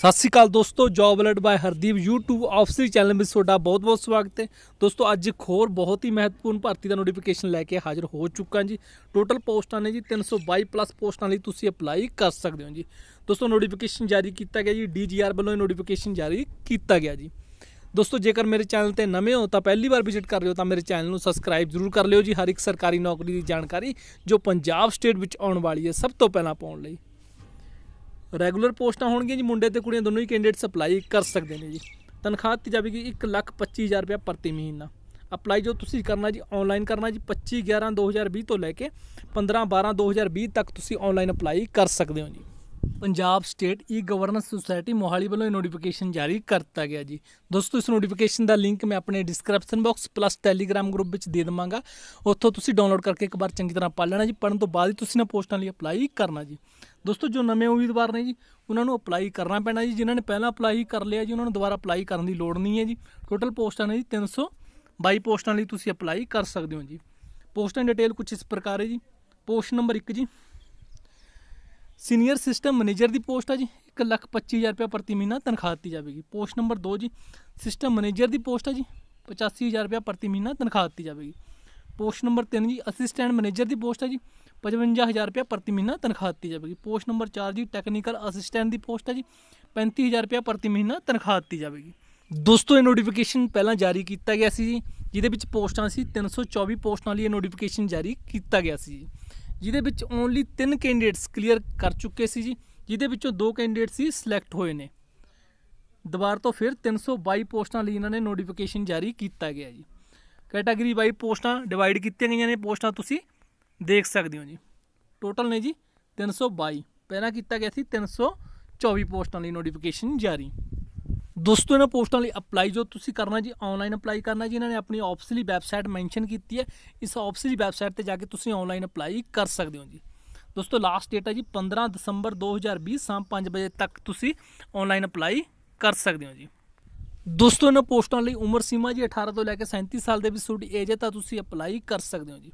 ਸਤਿ ਸ਼੍ਰੀ ਅਕਾਲ ਦੋਸਤੋ ਜੌਬ ਅਲਰਟ ਬਾਈ ਹਰਦੀਪ YouTube ਆਫਸਰੀ ਚੈਨਲ ਵਿੱਚ ਤੁਹਾਡਾ ਬਹੁਤ-ਬਹੁਤ ਸਵਾਗਤ ਹੈ ਦੋਸਤੋ ਅੱਜ ਇੱਕ ਹੋਰ ਬਹੁਤ ਹੀ ਮਹੱਤਵਪੂਰਨ ਭਰਤੀ ਦਾ ਨੋਟੀਫਿਕੇਸ਼ਨ ਲੈ ਕੇ ਹਾਜ਼ਰ ਹੋ ਚੁੱਕਾ ਜੀ ਟੋਟਲ ਪੋਸਟਾਂ ਨੇ ਜੀ 322 ਪਲੱਸ ਪੋਸਟਾਂ ਲਈ ਤੁਸੀਂ ਅਪਲਾਈ ਕਰ ਸਕਦੇ ਹੋ ਜੀ ਦੋਸਤੋ ਨੋਟੀਫਿਕੇਸ਼ਨ ਜਾਰੀ ਕੀਤਾ ਗਿਆ ਜੀ DGR ਵੱਲੋਂ ਇਹ ਨੋਟੀਫਿਕੇਸ਼ਨ ਜਾਰੀ ਕੀਤਾ ਗਿਆ ਜੀ ਦੋਸਤੋ ਜੇਕਰ ਮੇਰੇ ਚੈਨਲ ਤੇ ਨਵੇਂ ਹੋ ਤਾਂ ਪਹਿਲੀ ਵਾਰ ਵਿਜ਼ਿਟ ਕਰ ਰਹੇ ਹੋ ਤਾਂ ਮੇਰੇ ਚੈਨਲ ਨੂੰ ਸਬਸਕ੍ਰਾਈਬ ਜ਼ਰੂਰ ਕਰ ਲਿਓ ਜੀ ਹਰ ਇੱਕ ਸਰਕਾਰੀ ਨੌਕਰੀ ਦੀ ਜਾਣਕਾਰੀ ਜੋ ਪੰਜਾਬ ਸਟੇਟ ਵਿੱਚ ਆਉਣ ਵਾਲੀ ਹੈ ਸਭ ਤੋਂ ਪਹਿਲਾਂ ਪਾਉਣ ਲਈ ਰੈਗੂਲਰ ਪੋਸਟਾਂ ਹੋਣਗੀਆਂ ਜੀ ਮੁੰਡੇ ਤੇ ਕੁੜੀਆਂ ਦੋਨੋਂ ਹੀ ਕੈਂਡੀਡੇਟ ਅਪਲਾਈ ਕਰ ਸਕਦੇ ਨੇ ਜੀ ਤਨਖਾਹ ਦਿੱਤੀ ਜਾਵੇਗੀ 125000 ਰੁਪਏ ਪ੍ਰਤੀ ਮਹੀਨਾ ਅਪਲਾਈ ਜੋ ਤੁਸੀਂ ਕਰਨਾ ਜੀ ਆਨਲਾਈਨ ਕਰਨਾ ਜੀ 25 11 2020 ਤੋਂ ਲੈ ਕੇ 15 12 2020 ਤੱਕ ਤੁਸੀਂ ਆਨਲਾਈਨ ਅਪਲਾਈ ਕਰ ਸਕਦੇ ਹੋ ਜੀ Punjab state e governance society Mohali ਵੱਲੋਂ ਇਹ ਨੋਟੀਫਿਕੇਸ਼ਨ ਜਾਰੀ ਕਰਤਾ ਗਿਆ ਜੀ ਦੋਸਤੋ ਇਸ ਨੋਟੀਫਿਕੇਸ਼ਨ ਦਾ ਲਿੰਕ ਮੈਂ ਆਪਣੇ description box plus Telegram group ਵਿੱਚ ਦੇ ਦਵਾਂਗਾ ਉੱਥੋਂ ਤੁਸੀਂ ਡਾਊਨਲੋਡ ਕਰਕੇ ਇੱਕ ਵਾਰ ਚੰਗੀ ਤਰ੍ਹਾਂ ਪੜ੍ਹ ਲੈਣਾ ਜੀ ਪੜ੍ਹਨ ਤੋਂ ਬਾਅਦ ਹੀ ਤੁਸੀਂ ਨਾ ਪੋਸਟਾਂ ਲਈ ਅਪਲਾਈ ਕਰਨਾ ਜੀ ਦੋਸਤੋ ਜੋ ਨਵੇਂ ਉਮੀਦਵਾਰ ਨੇ ਜੀ ਉਹਨਾਂ ਨੂੰ ਅਪਲਾਈ ਕਰਨਾ ਪੈਣਾ ਜੀ ਜਿਨ੍ਹਾਂ ਨੇ ਪਹਿਲਾਂ ਅਪਲਾਈ ਕਰ ਲਿਆ ਜੀ ਉਹਨਾਂ ਨੂੰ ਦੁਬਾਰਾ ਅਪਲਾਈ ਕਰਨ ਦੀ ਲੋੜ ਨਹੀਂ ਹੈ ਜੀ ਟੋਟਲ ਪੋਸਟਾਂ ਨੇ ਜੀ 322 ਪੋਸਟਾਂ ਲਈ ਤੁਸੀਂ ਅਪਲਾਈ ਕਰ ਸਕਦੇ ਹੋ ਜੀ ਪੋਸਟਾਂ ਦੀ ਡਿਟੇਲ ਕੁਝ ਇਸ ਪ੍ਰਕਾਰ ਹੈ ਜੀ ਪੋਸਟ ਨੰਬਰ 1 ਜੀ ਸੀਨੀਅਰ ਸਿਸਟਮ ਮੈਨੇਜਰ ਦੀ ਪੋਸਟ ਹੈ ਜੀ 1 ਲੱਖ 25000 ਰੁਪਏ ਪ੍ਰਤੀ ਮਹੀਨਾ ਤਨਖਾਹ ਦਿੱਤੀ ਜਾਵੇਗੀ ਪੋਸਟ ਨੰਬਰ 2 ਜੀ ਸਿਸਟਮ ਮੈਨੇਜਰ ਦੀ ਪੋਸਟ ਹੈ ਜੀ 85000 ਰੁਪਏ ਪ੍ਰਤੀ ਮਹੀਨਾ ਤਨਖਾਹ ਦਿੱਤੀ ਜਾਵੇਗੀ ਪੋਸਟ ਨੰਬਰ 3 ਜੀ ਅਸਿਸਟੈਂਟ ਮੈਨੇਜਰ ਦੀ ਪੋਸਟ ਹੈ ਜੀ 55000 ਰੁਪਏ ਪ੍ਰਤੀ ਮਹੀਨਾ ਤਨਖਾਹ ਦਿੱਤੀ ਜਾਵੇਗੀ ਪੋਸਟ ਨੰਬਰ 4 ਜੀ ਟੈਕਨੀਕਲ ਅਸਿਸਟੈਂਟ ਦੀ ਪੋਸਟ ਹੈ ਜੀ 35000 ਰੁਪਏ ਪ੍ਰਤੀ ਮਹੀਨਾ ਤਨਖਾਹ ਦਿੱਤੀ ਜਾਵੇਗੀ ਦੋਸਤੋ ਇਹ ਨੋਟੀਫਿਕੇਸ਼ਨ ਪਹਿਲਾਂ ਜਾਰੀ ਕੀਤਾ ਗਿਆ ਸੀ ਜੀ ਜਿਹਦੇ ਵਿੱਚ ਪੋਸਟਾਂ ਸੀ 324 ਪੋਸਟਾਂ ਲਈ ਇਹ ਨੋਟੀਫਿਕੇਸ਼ਨ ਜਾਰੀ ਕੀਤਾ ਗਿਆ ਸੀ ਜਿਹਦੇ ਵਿੱਚ ਓਨਲੀ 3 ਕੈਂਡੀਡੇਟਸ ਕਲੀਅਰ ਕਰ ਚੁੱਕੇ ਸੀ ਜੀ ਜਿਹਦੇ ਵਿੱਚੋਂ ਦੋ ਕੈਂਡੀਡੇਟ ਸੀ ਸਿਲੈਕਟ ਹੋਏ ਨੇ ਦੁਬਾਰਾ ਤੋਂ ਫਿਰ 322 ਪੋਸਟਾਂ ਲਈ ਇਹਨਾਂ ਨੇ ਨੋਟੀਫਿਕੇਸ਼ਨ ਜਾਰੀ ਕੀਤਾ ਗਿਆ ਜੀ ਕੈਟਾਗਰੀ ਵਾਈ ਪੋਸਟਾਂ ਡਿਵਾਈਡ ਕੀਤੀਆਂ ਗਈਆਂ ਨੇ ਪੋਸਟਾਂ ਤੁਸੀਂ ਦੇਖ ਸਕਦੇ ਹੋ ਜੀ ਟੋਟਲ ਨੇ ਜੀ 322 ਪਹਿਲਾਂ ਕੀਤਾ ਗਿਆ ਸੀ 324 ਪੋਸਟਾਂ ਲਈ ਨੋਟੀਫਿਕੇਸ਼ਨ ਜਾਰੀ ਦੋਸਤੋ ਇਹਨਾਂ ਪੋਸਟਾਂ ਲਈ ਅਪਲਾਈ ਜੋ ਤੁਸੀਂ ਕਰਨਾ ਜੀ ਆਨਲਾਈਨ ਅਪਲਾਈ ਕਰਨਾ ਜੀ ਇਹਨਾਂ ਨੇ ਆਪਣੀ ਆਫਸਲੀ ਵੈਬਸਾਈਟ ਮੈਂਸ਼ਨ ਕੀਤੀ ਹੈ ਇਸ ਆਫਸਲੀ ਵੈਬਸਾਈਟ ਤੇ ਜਾ ਕੇ ਤੁਸੀਂ ਆਨਲਾਈਨ ਅਪਲਾਈ ਕਰ ਸਕਦੇ ਹੋ ਜੀ ਦੋਸਤੋ ਲਾਸਟ ਡੇਟ ਹੈ ਜੀ 15 ਦਸੰਬਰ 2020 ਸ਼ਾਮ 5 ਵਜੇ ਤੱਕ ਤੁਸੀਂ ਆਨਲਾਈਨ ਅਪਲਾਈ ਕਰ ਸਕਦੇ ਹੋ ਜੀ ਦੋਸਤੋ ਇਹਨਾਂ ਪੋਸਟਾਂ ਲਈ ਉਮਰ ਸੀਮਾ ਜੀ 18 ਤੋਂ ਲੈ ਕੇ 37 ਸਾਲ ਦੇ ਵਿੱਚ ਸੂਟ ਏਜ ਹੈ ਤਾਂ ਤੁਸੀਂ ਅਪਲਾਈ ਕਰ ਸਕਦੇ ਹੋ ਜੀ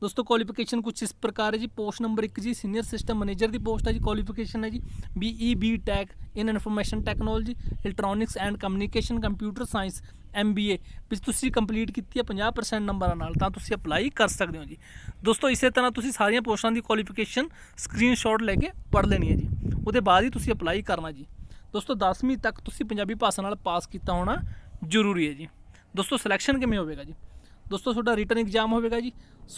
ਦੋਸਤੋ ਕੁਆਲੀਫਿਕੇਸ਼ਨ ਕੁਝ ਇਸ ਪ੍ਰਕਾਰ ਹੈ ਜੀ ਪੋਸਟ ਨੰਬਰ 1 ਜੀ ਸੀਨੀਅਰ ਸਿਸਟਮ ਮੈਨੇਜਰ ਦੀ ਪੋਸਟ ਹੈ ਜੀ ਕੁਆਲੀਫਿਕੇਸ਼ਨ ਹੈ ਜੀ BE B tech in information technology electronics and communication computer science MBA ਵਿੱਚ ਤੁਸੀਂ ਕੰਪਲੀਟ ਕੀਤੀ ਹੈ 50% ਨੰਬਰਾਂ ਨਾਲ ਤਾਂ ਤੁਸੀਂ ਅਪਲਾਈ ਕਰ ਸਕਦੇ ਹੋ ਜੀ ਦੋਸਤੋ ਇਸੇ ਤਰ੍ਹਾਂ ਤੁਸੀਂ ਸਾਰੀਆਂ ਪੋਸਟਾਂ ਦੀ ਕੁਆਲੀਫਿਕੇਸ਼ਨ ਸਕਰੀਨਸ਼ਾਟ ਲੈ ਕੇ ਪੜ੍ਹ ਲੈਣੀ ਹੈ ਜੀ ਉਹਦੇ ਬਾਅਦ ਹੀ ਤੁਸੀਂ ਅਪਲਾਈ ਕਰਨਾ ਜੀ ਦੋਸਤੋ 10ਵੀਂ ਤੱਕ ਤੁਸੀਂ ਪੰਜਾਬੀ ਭਾਸ਼ਾ ਨਾਲ ਪਾਸ ਕੀਤਾ ਹੋਣਾ ਜ਼ਰੂਰੀ ਹੈ ਜੀ ਦੋਸਤੋ ਸਿਲੈਕਸ਼ਨ ਕਿਵੇਂ ਹੋਵੇਗਾ ਜੀ ਦੋਸਤੋ ਤੁਹਾਡਾ ਰਿਟਨ ਐਗਜ਼ਾਮ ਹੋਵੇਗਾ ਜੀ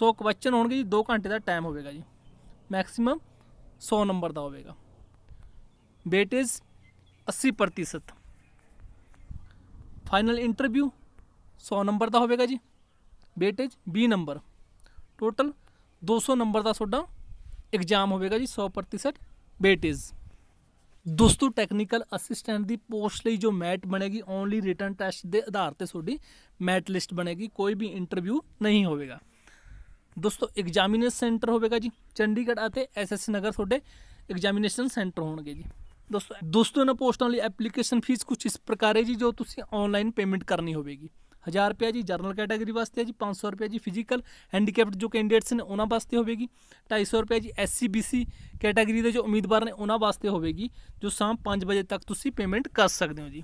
100 ਕੁਐਸਚਨ ਹੋਣਗੇ ਜੀ 2 ਘੰਟੇ ਦਾ ਟਾਈਮ ਹੋਵੇਗਾ ਜੀ ਮੈਕਸਿਮਮ 100 ਨੰਬਰ ਦਾ ਹੋਵੇਗਾ ਇਜ਼ 80% ਫਾਈਨਲ ਇੰਟਰਵਿਊ 100 ਨੰਬਰ ਦਾ ਹੋਵੇਗਾ ਜੀ ਇਜ਼ 20 ਨੰਬਰ ਟੋਟਲ 200 ਨੰਬਰ ਦਾ ਤੁਹਾਡਾ ਐਗਜ਼ਾਮ ਹੋਵੇਗਾ ਜੀ 100% ਵੇਟੇਜ ਦੋਸਤੋ ਟੈਕਨੀਕਲ ਅਸਿਸਟੈਂਟ ਦੀ ਪੋਸਟ ਲਈ ਜੋ ਮੈਟ ਬਣੇਗੀ ਓਨਲੀ ਰਿਟਨ ਟੈਸਟ ਦੇ ਆਧਾਰ ਤੇ ਤੁਹਾਡੀ ਮੈਟ ਲਿਸਟ ਬਣੇਗੀ ਕੋਈ ਵੀ ਇੰਟਰਵਿਊ ਨਹੀਂ ਹੋਵੇਗਾ ਦੋਸਤੋ ਐਗਜ਼ਾਮੀਨੇਸ਼ਨ ਸੈਂਟਰ ਹੋਵੇਗਾ ਜੀ ਚੰਡੀਗੜ੍ਹ ਅਤੇ ਐਸਐਸ ਨਗਰ ਤੁਹਾਡੇ ਐਗਜ਼ਾਮੀਨੇਸ਼ਨ ਸੈਂਟਰ ਹੋਣਗੇ ਜੀ ਦੋਸਤੋ ਦੋਸਤੋ ਇਹਨਾਂ ਪੋਸਟਾਂ ਲਈ ਐਪਲੀਕੇਸ਼ਨ ਫੀਸ ਕੁਝ ਇਸ ਪ੍ਰਕਾਰ ਹੈ ਜੀ ਜੋ ਤੁਸੀਂ ਆਨਲਾਈਨ ਪੇਮੈਂਟ ਕਰਨੀ ਹੋਵੇਗੀ 1000 ਰੁਪਏ ਜੀ ਜਰਨਲ ਕੈਟਾਗਰੀ ਵਾਸਤੇ ਹੈ ਜੀ 500 ਰੁਪਏ ਜੀ ਫਿਜ਼ੀਕਲ ਹੈਂਡੀਕੈਪਡ ਜੋ ਕੈਂਡੀਡੇਟਸ ਨੇ ਉਹਨਾਂ ਵਾਸਤੇ ਹੋਵੇਗੀ 250 ਰੁਪਏ ਜੀ ਐਸਸੀ ਬੀਸੀ ਕੈਟਾਗਰੀ ਦੇ ਜੋ ਉਮੀਦਵਾਰ ਨੇ ਉਹਨਾਂ ਵਾਸਤੇ ਹੋਵੇਗੀ ਜੋ ਸ਼ਾਮ 5 ਵਜੇ ਤੱਕ ਤੁਸੀਂ ਪੇਮੈਂਟ ਕਰ ਸਕਦੇ ਹੋ ਜੀ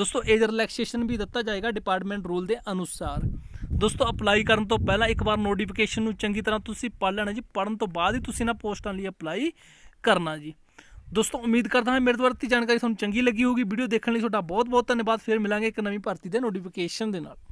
ਦੋਸਤੋ ਏਜ ਰਿਲੈਕਸੇਸ਼ਨ ਵੀ ਦਿੱਤਾ ਜਾਏਗਾ ਡਿਪਾਰਟਮੈਂਟ ਰੂਲ ਦੇ ਅਨੁਸਾਰ ਦੋਸਤੋ ਅਪਲਾਈ ਕਰਨ ਤੋਂ ਪਹਿਲਾਂ ਇੱਕ ਵਾਰ ਨੋਟੀਫਿਕੇਸ਼ਨ ਨੂੰ ਚੰਗੀ ਤਰ੍ਹਾਂ ਤੁਸੀਂ ਪੜ੍ਹ ਲੈਣਾ ਜੀ ਪੜਨ ਤੋਂ ਬਾਅਦ ਹੀ ਤੁਸੀਂ ਨਾ ਪੋਸਟਾਂ ਲਈ ਅਪਲਾਈ ਕਰਨਾ ਜੀ ਦੋਸਤੋ ਉਮੀਦ ਕਰਦਾ ਹਾਂ ਮੇਰੇ ਦੁਆਰਾ ਦਿੱਤੀ ਜਾਣਕਾਰੀ ਤੁਹਾਨੂੰ ਚੰਗੀ ਲੱਗੀ ਹੋਊਗੀ ਵੀਡੀਓ ਦੇਖਣ ਲਈ ਤੁਹਾਡਾ ਬਹੁਤ ਬਹੁਤ ਧੰਨਵਾਦ ਫਿਰ ਮਿਲਾਂਗੇ ਇੱਕ ਨਵੀਂ ਭਰਤੀ ਦੇ ਨੋਟੀਫਿਕੇਸ਼ਨ ਦੇ ਨਾਲ